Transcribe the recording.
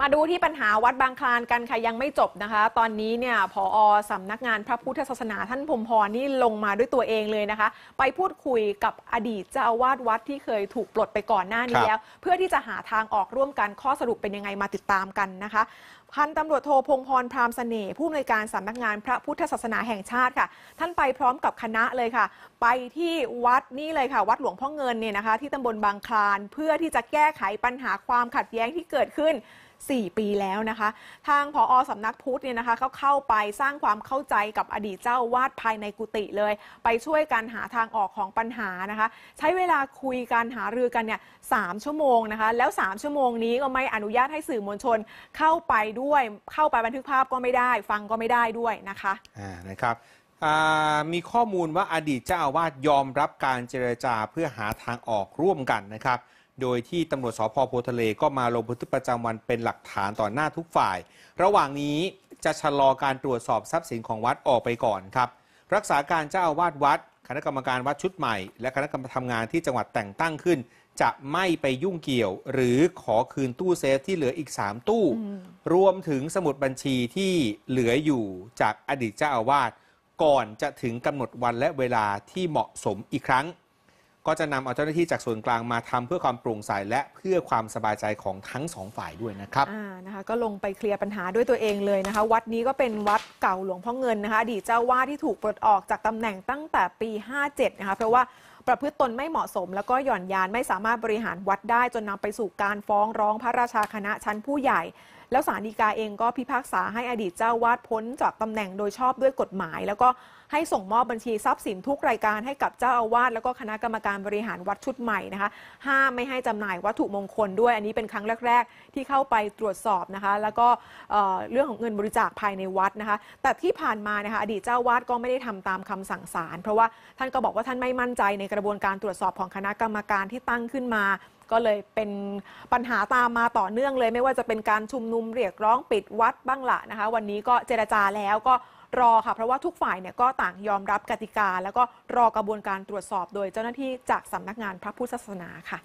มาดูที่ปัญหาวัดบางคลานกันค่ะยังไม่จบนะคะ ตอนนี้เนี่ยผออสำนักงานพระพุทธศาสนาท่านพมพรนี่ลงมาด้วยตัวเองเลยนะคะ ไปพูดคุยกับอดีตเจ้าวาดวัดที่เคยถูกปลดไปก่อนหน้านี้แล้ว เพื่อที่จะหาทางออกร่วมกันข้อสรุปเป็นยังไงมาติดตามกันนะคะ พันตำรวจโทพงพรพรามสเสน่ห์ผู้อำนวยการสำนักงานพระพุทธศาสนาแห่งชาติค่ะ ท่านไปพร้อมกับคณะเลยค่ะ ไปที่วัดนี่เลยค่ะ วัดหลวงพ่อเงินเนี่ยนะคะ ที่ตำบลบางคลานเพื่อที่จะแก้ไขปัญหาความขัดแย้งที่เกิดขึ้น4 ปีแล้วนะคะทางผออสำนักพุทธเนี่ยนะคะเขาเข้าไปสร้างความเข้าใจกับอดีตเจ้าวาดภายในกุฏิเลย ไปช่วยกันหาทางออกของปัญหานะคะใช้เวลาคุยกันหารือกันเนี่ยสชั่วโมงนะคะแล้ว3ชั่วโมงนี้ก็ไม่อนุญาตให้สื่อมวลชนเข้าไปด้วย เข้าไปบันทึกภาพก็ไม่ได้ ฟังก็ไม่ได้ด้วยนะคะอ่านะครับมีข้อมูลว่าอดีตเจ้าอาวาสยอมรับการเจรจาเพื่อหาทางออกร่วมกันนะครับโดยที่ตำรวจสพโพทะเล ก็มาลงบันทึกประจำวันเป็นหลักฐานต่อหน้าทุกฝ่าย ระหว่างนี้จะชะลอการตรวจสอบทรัพย์สินของวัดออกไปก่อนครับ รักษาการเจ้าอาวาสวัด คณะกรรมการวัดชุดใหม่ และคณะกรรมการทำงานที่จังหวัดแต่งตั้งขึ้น จะไม่ไปยุ่งเกี่ยว หรือขอคืนตู้เซฟที่เหลืออีก 3 ตู้ รวมถึงสมุดบัญชีที่เหลืออยู่จากอดีตเจ้าอาวาสก่อนจะถึงกำหนดวันและเวลาที่เหมาะสมอีกครั้งก็จะนำเอาเจ้าหน้าที่จากส่วนกลางมาทำเพื่อความโปร่งใสและเพื่อความสบายใจของทั้งสองฝ่ายด้วยนะครับ อ่า นะคะ ก็ลงไปเคลียร์ปัญหาด้วยตัวเองเลยนะคะ วัดนี้ก็เป็นวัดเก่าหลวงพ่อเงินนะคะอดีตเจ้าวาดที่ถูกปลดออกจากตำแหน่งตั้งแต่ปี 57 นะคะ เพราะว่าประพฤติตนไม่เหมาะสมแล้วก็หย่อนยานไม่สามารถบริหารวัดได้ จนนำไปสู่การฟ้องร้อง พระราชาคณะชั้นผู้ใหญ่ แล้วสารดีกาเองก็พิพากษาให้อดีตเจ้าวาดพ้นจากตำแหน่งโดยชอบด้วยกฎหมาย แล้วก็ให้ส่งมอบบัญชี ทรัพย์สินทุกรายการให้กับเจ้าอาวาสแล้วก็คณะกรรมการบริหารวัดชุดใหม่นะคะห้าม ไม่ให้จำหน่ายวัตถุมงคลด้วยอันนี้เป็นครั้งแรก ๆ ที่เข้าไปตรวจสอบนะคะแล้วก็เรื่องของเงินบริจาคภายในวัดนะคะ แต่ที่ผ่านมานะคะอดีตเจ้าวาดก็ไม่ได้ทำตามคำสั่งศาลเพราะว่าท่านก็บอกว่าท่านไม่มั่นใจในกระบวนการตรวจสอบของคณะกรรมการที่ตั้งขึ้นมา ก็เลยเป็นปัญหาตามมาต่อเนื่องเลย ไม่ว่าจะเป็นการชุมนุมเรียกร้องปิดวัดบ้างละนะคะวันนี้ก็เจรจาแล้วก็รอค่ะเพราะว่าทุกฝ่ายเนี่ยก็ต่างยอมรับกติกา แล้วก็รอกระบวนการตรวจสอบโดยเจ้าหน้าที่จากสำนักงานพระพุทธศาสนาค่ะ